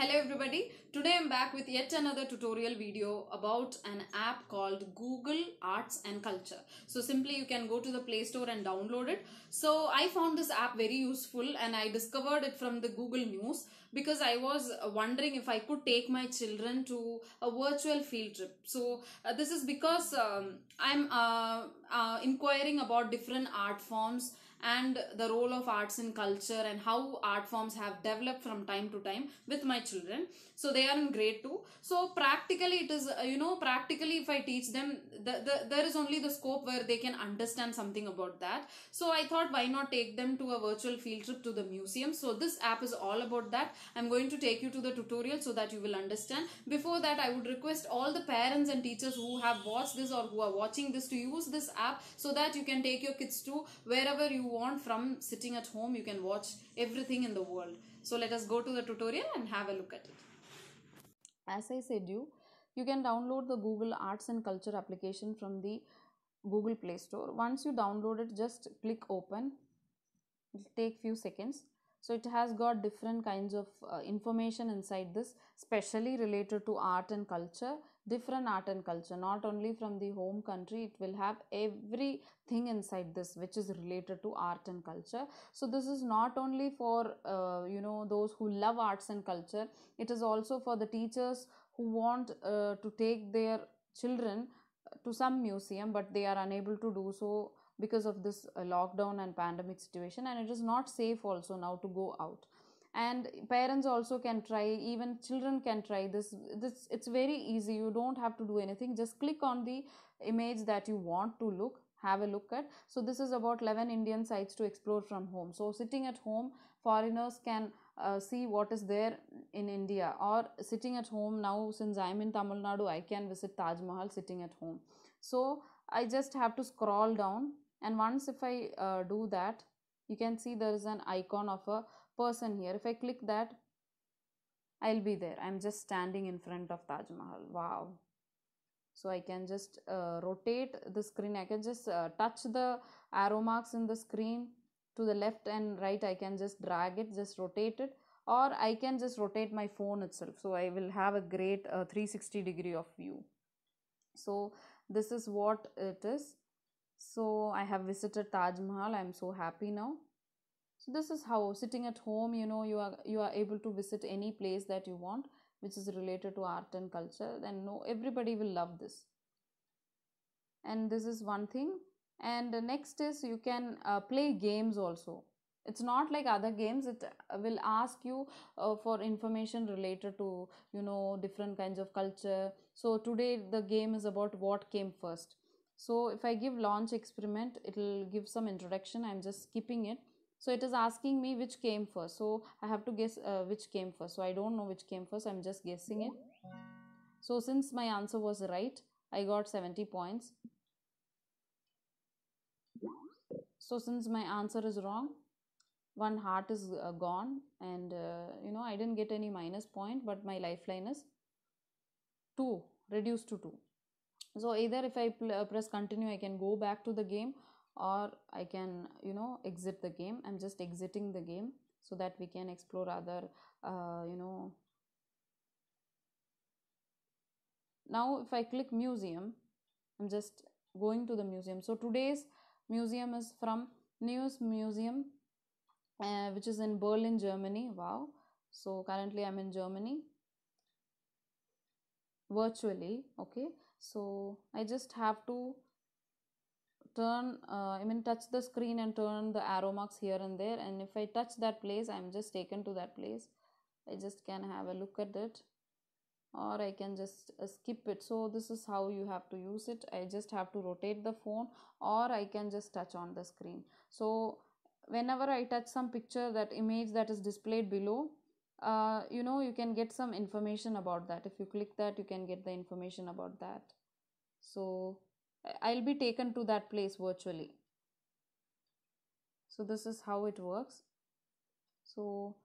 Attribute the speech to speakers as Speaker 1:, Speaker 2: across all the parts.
Speaker 1: Hello everybody. Today I'm back with yet another tutorial video about an app called Google Arts and Culture. So simply you can go to the Play Store and download it. So I found this app very useful and I discovered it from the Google News because I was wondering if I could take my children to a virtual field trip. So uh, this is because um, I'm uh, uh, inquiring about different art forms and the role of arts in culture and how art forms have developed from time to time with my children. So they they are in grade 2 so practically it is uh, you know practically if i teach them the, the, there is only the scope where they can understand something about that so i thought why not take them to a virtual field trip to the museum so this app is all about that i'm going to take you to the tutorial so that you will understand before that i would request all the parents and teachers who have watched this or who are watching this to use this app so that you can take your kids to wherever you want from sitting at home you can watch everything in the world so let us go to the tutorial and have a look at it as I said you, you can download the Google Arts and Culture application from the Google Play Store. Once you download it, just click open. It will take few seconds. So it has got different kinds of uh, information inside this, specially related to art and culture different art and culture not only from the home country it will have everything inside this which is related to art and culture so this is not only for uh, you know those who love arts and culture it is also for the teachers who want uh, to take their children to some museum but they are unable to do so because of this uh, lockdown and pandemic situation and it is not safe also now to go out and parents also can try even children can try this this it's very easy you don't have to do anything just click on the image that you want to look have a look at so this is about 11 indian sites to explore from home so sitting at home foreigners can uh, see what is there in india or sitting at home now since i'm in tamil nadu i can visit taj mahal sitting at home so i just have to scroll down and once if i uh, do that you can see there is an icon of a person here if i click that i'll be there i'm just standing in front of taj mahal wow so i can just uh, rotate the screen i can just uh, touch the arrow marks in the screen to the left and right i can just drag it just rotate it or i can just rotate my phone itself so i will have a great uh, 360 degree of view so this is what it is so i have visited taj mahal i'm so happy now so this is how sitting at home you know you are you are able to visit any place that you want which is related to art and culture then no everybody will love this and this is one thing and next is you can uh, play games also it's not like other games it uh, will ask you uh, for information related to you know different kinds of culture so today the game is about what came first so if i give launch experiment it will give some introduction i'm just skipping it so it is asking me which came first so i have to guess uh, which came first so i don't know which came first i'm just guessing it so since my answer was right i got 70 points so since my answer is wrong one heart is uh, gone and uh, you know i didn't get any minus point but my lifeline is 2 reduced to 2 so either if i uh, press continue i can go back to the game or i can you know exit the game i'm just exiting the game so that we can explore other uh, you know now if i click museum i'm just going to the museum so today's museum is from news museum uh, which is in berlin germany wow so currently i'm in germany virtually okay so i just have to turn uh, I mean touch the screen and turn the arrow marks here and there and if I touch that place I'm just taken to that place I just can have a look at it or I can just uh, skip it so this is how you have to use it I just have to rotate the phone or I can just touch on the screen so whenever I touch some picture that image that is displayed below uh, you know you can get some information about that if you click that you can get the information about that so I'll be taken to that place virtually. So this is how it works. So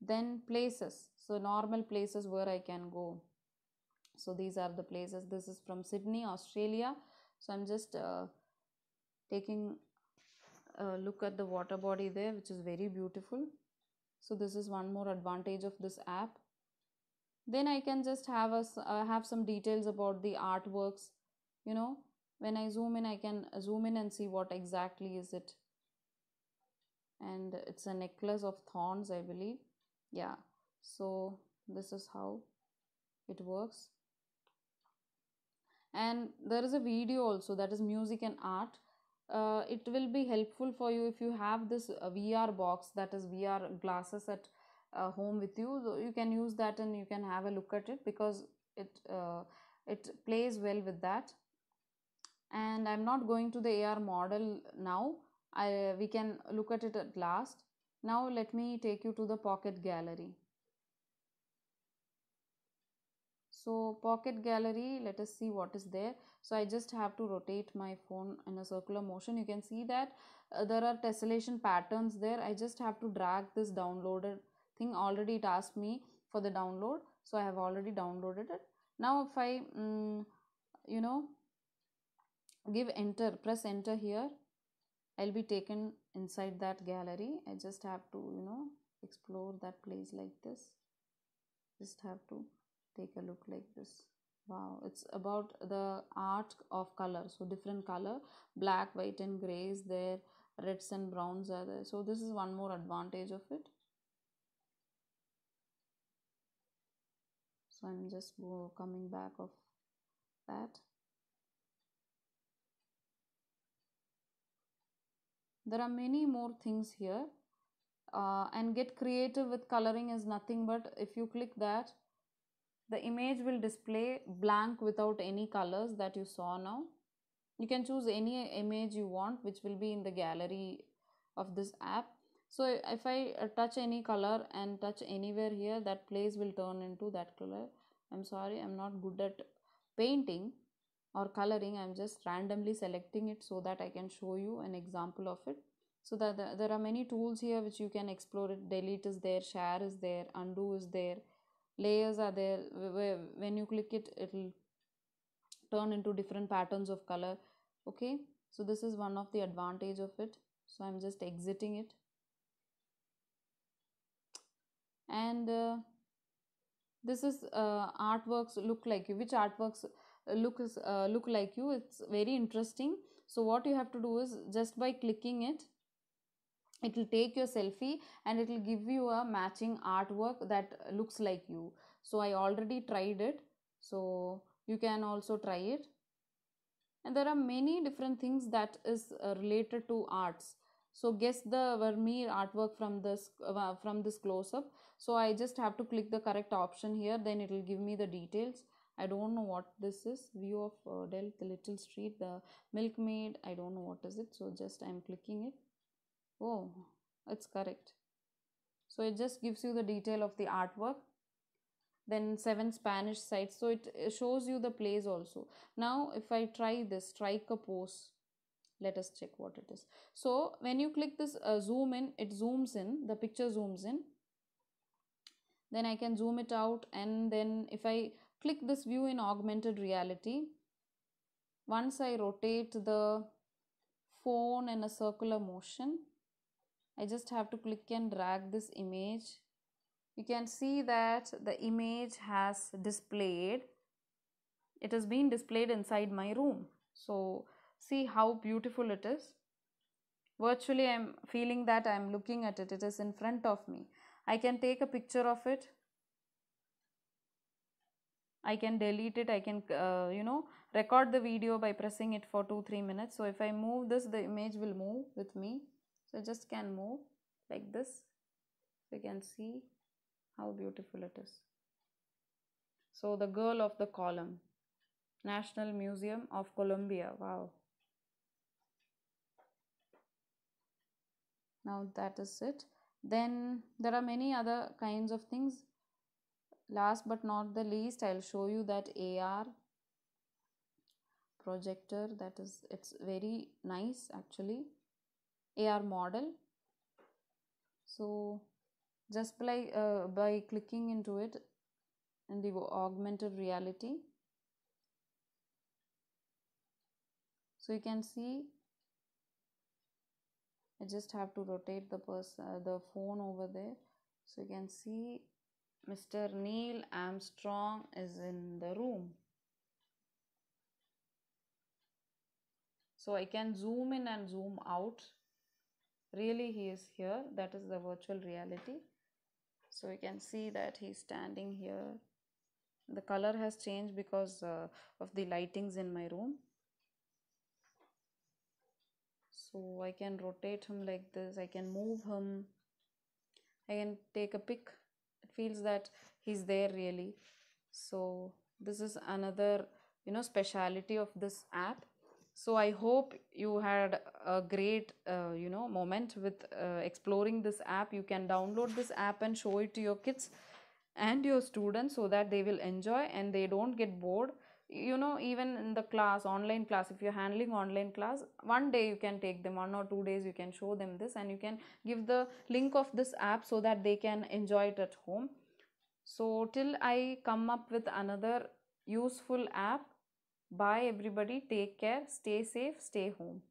Speaker 1: then places. So normal places where I can go. So these are the places. This is from Sydney, Australia. So I'm just uh, taking a look at the water body there, which is very beautiful. So this is one more advantage of this app. Then I can just have us uh, have some details about the artworks, you know, when I zoom in I can zoom in and see what exactly is it and it's a necklace of thorns I believe yeah so this is how it works and there is a video also that is music and art uh, it will be helpful for you if you have this uh, VR box that is VR glasses at uh, home with you so you can use that and you can have a look at it because it uh, it plays well with that and I'm not going to the AR model now I, we can look at it at last now let me take you to the pocket gallery so pocket gallery let us see what is there so I just have to rotate my phone in a circular motion you can see that uh, there are tessellation patterns there I just have to drag this downloaded thing already it asked me for the download so I have already downloaded it now if I um, you know give enter press enter here I'll be taken inside that gallery I just have to you know explore that place like this just have to take a look like this wow it's about the art of color so different color black white and gray is there reds and browns are there so this is one more advantage of it so I'm just coming back of that there are many more things here uh, and get creative with coloring is nothing but if you click that the image will display blank without any colors that you saw now you can choose any image you want which will be in the gallery of this app so if i uh, touch any color and touch anywhere here that place will turn into that color i'm sorry i'm not good at painting or coloring i'm just randomly selecting it so that i can show you an example of it so that the, there are many tools here which you can explore it delete is there share is there undo is there layers are there when you click it it'll turn into different patterns of color okay so this is one of the advantage of it so i'm just exiting it and uh, this is uh, artworks look like which artworks looks uh, look like you it's very interesting so what you have to do is just by clicking it it will take your selfie and it will give you a matching artwork that looks like you so i already tried it so you can also try it and there are many different things that is uh, related to arts so guess the vermeer artwork from this uh, from this close up so i just have to click the correct option here then it will give me the details I don't know what this is view of uh, the little street the milkmaid I don't know what is it so just I'm clicking it oh it's correct so it just gives you the detail of the artwork then seven Spanish sites so it, shows you the place also now if I try this strike a pose let us check what it is so when you click this uh, zoom in it zooms in the picture zooms in then I can zoom it out and then if I click this view in augmented reality once I rotate the phone in a circular motion I just have to click and drag this image you can see that the image has displayed it has been displayed inside my room so see how beautiful it is virtually I'm feeling that I'm looking at it it is in front of me I can take a picture of it I can delete it, I can uh, you know record the video by pressing it for 2-3 minutes. So if I move this the image will move with me. So I just can move like this. So you can see how beautiful it is. So the girl of the column. National Museum of Colombia. Wow. Now that is it. Then there are many other kinds of things last but not the least I'll show you that AR projector that is it's very nice actually AR model so just by uh, by clicking into it in the augmented reality so you can see I just have to rotate the person uh, the phone over there so you can see Mr. Neil Armstrong is in the room. So I can zoom in and zoom out. Really he is here. That is the virtual reality. So you can see that he is standing here. The color has changed because uh, of the lightings in my room. So I can rotate him like this. I can move him. I can take a pic feels that he's there really so this is another you know speciality of this app so i hope you had a great uh, you know moment with uh, exploring this app you can download this app and show it to your kids and your students so that they will enjoy and they don't get bored you know even in the class online class if you're handling online class one day you can take them one or two days you can show them this and you can give the link of this app so that they can enjoy it at home so till i come up with another useful app bye everybody take care stay safe stay home